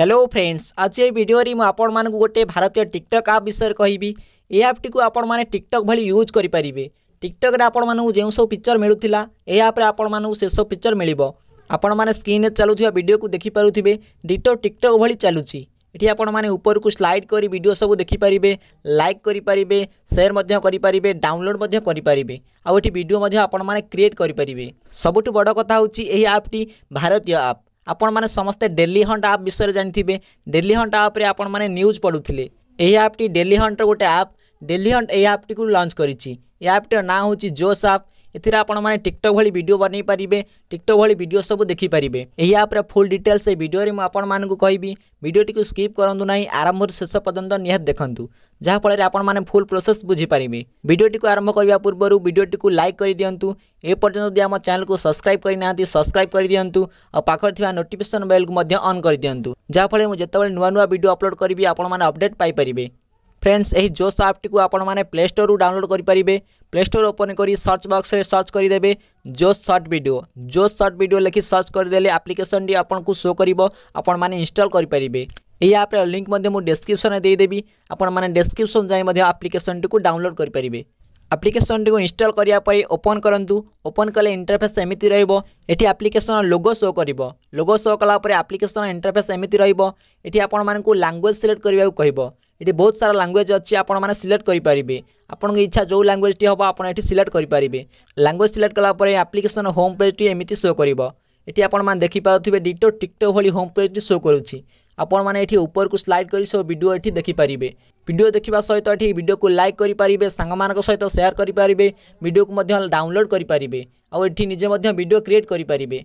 hello friends আজ এই ভিডিওরে মু আপনার গোটে ভারতীয় টিকটক আপ বিষয়ে কহবি এই আপটি আপনার টিকটক ভাল ইউজ করে পারে টিকটকরে আপনার যে সব পিকচর মিলুলা এই আপ্রে আপনার সেসব পিকচর মিলব আপনার স্ক্রিনে চালুয়া ভিডিওকে দেখিপারে ডিটো টিকটক ভাল চালুছি এটি আপনার উপরক স্লাইড করে ভিডিও সব দেখিপারে লাইক করে সেয়ার করে ডাউনলোড করে আঠি ভিডিও আপনার ক্রিয়েট করে সবুঠ বড় কথা হচ্ছে এই আপটি ভারতীয় আপ ଆପଣମାନେ ସମସ୍ତେ ଡେଲି ହଣ୍ଟ ଆପ୍ ବିଷୟରେ ଜାଣିଥିବେ ଡେଲି ହଣ୍ଟ ଆପ୍ରେ ଆପଣମାନେ ନ୍ୟୁଜ୍ ପଢ଼ୁଥିଲେ ଏହି ଆପ୍ଟି ଡେଲି ହଣ୍ଟର ଗୋଟେ ଆପ୍ ଡେଲି ହଣ୍ଟ ଏହି ଆପ୍ଟିକୁ ଲଞ୍ଚ କରିଛି ଏ ଆପ୍ଟିର ନାଁ ହେଉଛି ଜୋସ୍ ଆପ୍ ଏଥିରେ ଆପଣ ମାନେ ଟିକଟକ୍ ଭଳି ଭିଡ଼ିଓ ବନେଇ ପାରିବେ ଟିକଟକ୍ ଭଳି ଭିଡ଼ିଓ ସବୁ ଦେଖିପାରିବେ ଏହି ଆପ୍ର ଫୁଲ୍ ଡିଟେଲ୍ସ ଏହି ଭିଡ଼ିଓରେ ମୁଁ ଆପଣମାନଙ୍କୁ କହିବି ଭିଡ଼ିଓଟିକୁ ସ୍କିପ୍ କରନ୍ତୁ ନାହିଁ ଆରମ୍ଭରୁ ଶେଷ ପର୍ଯ୍ୟନ୍ତ ନିହାତି ଦେଖନ୍ତୁ ଯାହାଫଳରେ ଆପଣମାନେ ଫୁଲ୍ ପ୍ରୋସେସ୍ ବୁଝିପାରିବେ ଭିଡ଼ିଓଟିକୁ ଆରମ୍ଭ କରିବା ପୂର୍ବରୁ ଭିଡ଼ିଓଟିକୁ ଲାଇକ୍ କରିଦିଅନ୍ତୁ ଏପର୍ଯ୍ୟନ୍ତ ଯଦି ଆମ ଚ୍ୟାନେଲକୁ ସବସ୍କ୍ରାଇବ୍ କରିନାହାନ୍ତି ସବସ୍କ୍ରାଇବ୍ କରିଦିଅନ୍ତୁ ଆଉ ପାଖରେ ଥିବା ନୋଟିଫିକେସନ୍ ବେଲ୍କୁ ମଧ୍ୟ ଅନ୍ କରିଦିଅନ୍ତୁ ଯାହାଫଳରେ ମୁଁ ଯେତେବେଳେ ନୂଆ ନୂଆ ଭିଡ଼ିଓ ଅପଲୋଡ଼ କରିବି ଆପଣମାନେ ଅପଡ଼େଟ୍ ପାଇପାରିବେ ফ্রেন্ডস এই জোস আପ୍টি আপনার প্লে স্টোর ডাউনলোড করে পেয়ে প্লে স্টোর ওপেন করে সর্চ বক্সরে সর্চ করেদেবে Josh short video Josh short video লিখি সর্চ করেদেলে আপ্লিকেসনটি আপনার শো করব আপনার ইনস্টল করে পেয়ে এই আপ্র লিঙ্ক ডেসক্রিপশনে দিয়েদেবি আপনার ডেসক্রিপশন যাই আপ্লিকেসনটি ডাউনলোড করে পেয়ে আপ্লিকেসনটি ইনস্টল করা পরে ওপন করতু ওপন কলে ইন্টরফেস এমিতি রহব এটি আপ্লিকেসন লোগো শো করব লোগো শো কলাপরে আপ্লিকেসন ইন্টরফেস এমিতি রহব এটি আপনার ল্যাঙ্গুয়েজ সিলেক্ট করা কহব এটি বহুত সারা ଲାଙ୍ଗୁଏଜ୍ ଅଛି ଆପଣମାନେ ସିଲେକ୍ଟ କରିପାରିବେ ଆପଣଙ୍କ ଇଚ୍ଛା ଯେଉଁ ଲାଙ୍ଗୁଏଜ୍ଟି ହେବ ଆପଣ ଏଠି ସିଲେକ୍ଟ କରିପାରିବେ ଲାଙ୍ଗୁଏଜ୍ ସିଲେକ୍ଟ କଲା ପରେ ଆପ୍ଲିକେସନ୍ ହୋମ୍ ପେଜ୍ଟି ଏମିତି ଶୋ କରିବ ଏଠି ଆପଣମାନେ ଦେଖିପାରୁଥିବେ ଡିଟୋ ଟିକ୍ଟୋ ଭଳି ହୋମ୍ ପେଜ୍ଟି ଶୋ କରୁଛି ଆପଣମାନେ ଏଠି ଉପରକୁ ସ୍ଲାଇଡ୍ କରି ସବୁ ଭିଡ଼ିଓ ଏଠି ଦେଖିପାରିବେ ଭିଡ଼ିଓ ଦେଖିବା ସହିତ ଏଠି ଭିଡ଼ିଓକୁ ଲାଇକ୍ କରିପାରିବେ ସାଙ୍ଗମାନଙ୍କ ସହିତ ସେୟାର କରିପାରିବେ ଭିଡ଼ିଓକୁ ମଧ୍ୟ ଡାଉନଲୋଡ଼ କରିପାରିବେ ଆଉ ଏଠି ନିଜେ ମଧ୍ୟ ଭିଡ଼ିଓ କ୍ରିଏଟ୍ କରିପାରିବେ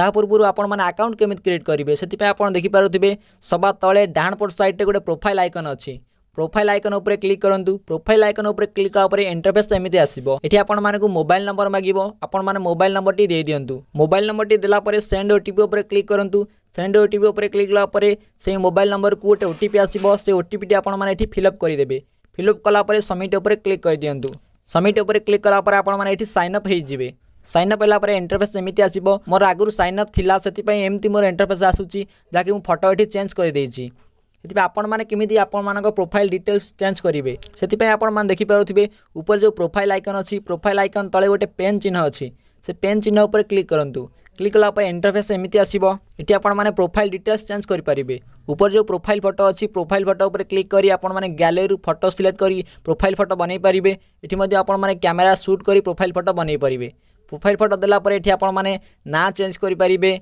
ତା ପୂର୍ବରୁ ଆପଣମାନେ ଆକାଉଣ୍ଟ କେମିତି କ୍ରିଏଟ୍ କରିବେ ସେଥିପାଇଁ ଆପଣ ଦେଖିପାରୁଥିବେ ସବା ତଳେ ଡାହାଣ ପଟ ସାଇଡ଼୍ରେ ଗୋଟେ ପ୍ରୋଫାଇଲ୍ ଆଇକନ୍ ଅଛି ପ୍ରୋଫାଇଲ୍ ଆଇକନ୍ ଉପରେ କ୍ଲିକ୍ କରନ୍ତୁ ପ୍ରୋଫାଇଲ୍ ଆଇକନ୍ ଉପରେ କ୍ଲିକ୍ କଲା ପରେ ଇଣ୍ଟରଫେସ୍ ଏମିତି ଆସିବ ଏଠି ଆପଣମାନଙ୍କୁ ମୋବାଇଲ୍ ନମ୍ବର ମାଗିବ ଆପଣମାନେ ମୋବାଇଲ୍ ନମ୍ବରଟି ଦେଇଦିଅନ୍ତୁ ମୋବାଇଲ୍ ନମ୍ବରଟି ଦେଲା ପରେ ସେଣ୍ଡ ଓ ଟି ପି ଉପରେ କ୍ଲିକ୍ କରନ୍ତୁ ସେଣ୍ଡ ଓ ଟି ପି ଉପରେ କ୍ଲିକ୍ କଲା ପରେ ସେଇ ମୋବାଇଲ୍ ନମ୍ବରକୁ ଗୋଟେ ଓ ଟି ପି ଆସିବ ସେ ଓ ଟି ପିଟି ଆପଣମାନେ ଏଠି ଫିଲ୍ଅପ୍ କରିଦେବେ ଫିଲ୍ଅପ୍ କଲା ପରେ ସବମିଟ୍ ଉପରେ କ୍ଲିକ୍ କରିଦିଅନ୍ତୁ ସବମିଟ୍ ଉପରେ କ୍ଲିକ୍ କଲା ପରେ ଆପଣମାନେ ଏଠି ସାଇନ୍ ଅପ୍ ହୋଇଯିବେ সাইন অপ হলা পরে ইন্টারফেস এমিতি আসব মোর আগর সাইন অপ লা সেপাই এমতি মোর ইন্টারফেস আসুচি যা কি ফটো এটি চেঞ্জ করে দিয়েছি ସେଥିପାଇଁ ଆପଣମାନେ କେମିତି ଆପଣମାନଙ୍କ ପ୍ରୋଫାଇଲ୍ ଡିଟେଲ୍ସ ଚେଞ୍ଜ କରିବେ ସେଥିପାଇଁ ଆପଣମାନେ ଦେଖିପାରୁଥିବେ ଉପରେ ଯେଉଁ ପ୍ରୋଫାଇଲ୍ ଆଇକନ୍ ଅଛି ପ୍ରୋଫାଇଲ୍ ଆଇକନ୍ ତଳେ ଗୋଟେ ପେନ୍ ଚିହ୍ନ ଅଛି ସେ ପେନ୍ ଚିହ୍ନ ଉପରେ କ୍ଲିକ୍ କରନ୍ତୁ क्लिक कलापर इंटरफेस एमती आसो ये आपने प्रोफाइल डिटेल्स चेंज करेंगे ऊपर जो प्रोफाइल फटो अच्छी प्रोफाइल फटो पर क्लिक कर आपने गैलरी फटो सिलेक्ट कर प्रोफाइल फटो बन पारे ये आपने कैमेरा सुट कर प्रोफाइल फोटो बन पारे प्रोफाइल फटो देलापर ये आपने ना चेज करेंगे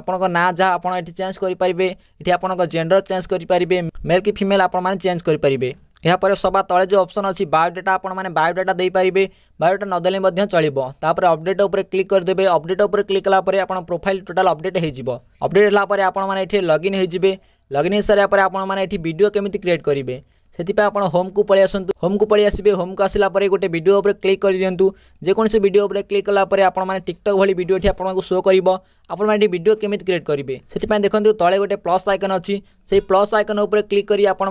ଆପଣଙ୍କ ନାଁ ଯାହା ଆପଣ ଏଠି ଚେଞ୍ଜ କରିପାରିବେ ଏଠି ଆପଣଙ୍କ ଜେଣ୍ଡର ଚେଞ୍ଜ କରିପାରିବେ ମେଲ୍ କି ଫିମେଲ୍ ଆପଣମାନେ ଚେଞ୍ଜ ଏହାପରେ ସବା ତଳେ ଯେଉଁ ଅପସନ୍ ଅଛି ବାୟୋଡାଟା ଆପଣମାନେ ବାୟୋଡାଟା ଦେଇପାରିବେ ବାୟୋଡାଟା ନଦେଲେ ମଧ୍ୟ ଚଳିବ ତାପରେ ଅପଡେଟ୍ ଉପରେ କ୍ଲିକ୍ କରିଦେବେ ଅପଡେଟ୍ ଉପରେ କ୍ଲିକ୍ କଲା ପରେ ଆପଣ ପ୍ରୋଫାଇଲ୍ ଟୋଟାଲ୍ ଅପଡେଟ୍ ହେଇଯିବ ଅପଡେଟ୍ ହେଲା ପରେ ଆପଣମାନେ ଏଠି ଲଗ୍ଇନ୍ ହେଇଯିବେ ଲଗ୍ଇନ୍ ହେଇସାରିବା ପରେ ଆପଣମାନେ ଏଠି ଭିଡ଼ିଓ କେମିତି କ୍ରିଏଟ୍ କରିବେ ସେଥିପାଇଁ ଆପଣ ହୋମ୍କୁ ପଳାଇ ଆସନ୍ତୁ ହୋମ୍କୁ ପଳାଇ ଆସିବେ ହୋମ୍କୁ ଆସିଲା ପରେ ଗୋଟେ ଭିଡ଼ିଓ ଉପରେ କ୍ଲିକ୍ କରିଦିଅନ୍ତୁ ଯେକୌଣସି ଭିଡ଼ିଓ ଉପରେ କ୍ଲିକ୍ କଲା ପରେ ଆପଣମାନେ ଟିକ୍ଟକ୍ ଭଳି ଭିଡ଼ିଓଟି ଆପଣଙ୍କୁ ଶୋ କରିବ ଆପଣମାନେ ଏଠି ଭିଡ଼ିଓ କେମିତି କ୍ରିଏଟ୍ କରିବେ ସେଥିପାଇଁ ଦେଖନ୍ତୁ ତଳେ ଗୋଟେ ପ୍ଲସ୍ ଆଇକନ୍ ଅଛି সেই প্লস আইকন উপরে ক্লিক করে আপনার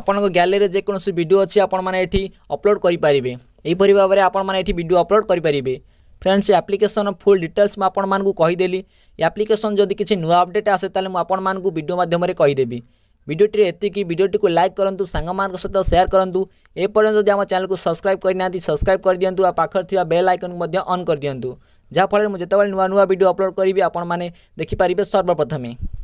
আপনার গ্যালেরি যেকোন ভিডিও অছি আপনার এটি অপলোড করে পারে এইপরি ভাবে আপনার এটি ভিডিও অপলোড করে পারে ফ্রেন্ডস এই আপ্লিকেসন ফুল ডিটেলস মু আপনার কহিদেলি এই আপ্লিকেসন যদি কিছু নূ আপডেট আসে তাহলে মু আপনার ভিডিও মাধ্যমে কহিদেবি ভিডিওটি এতিকি ভিডিওটি লাইক করতু সাংগ সহ সেয়ার করতু এপর্যন্ত যদি আমার চ্যানেল সবসক্রাইব করে না সবসক্রাইব করে দিও আর পাখে থাকা বেল আইকন অন করে দিও যাফলে যেতবে নূন্য ভিডিও অপলোড করবি আপনার দেখিপারে সর্বপ্রথমে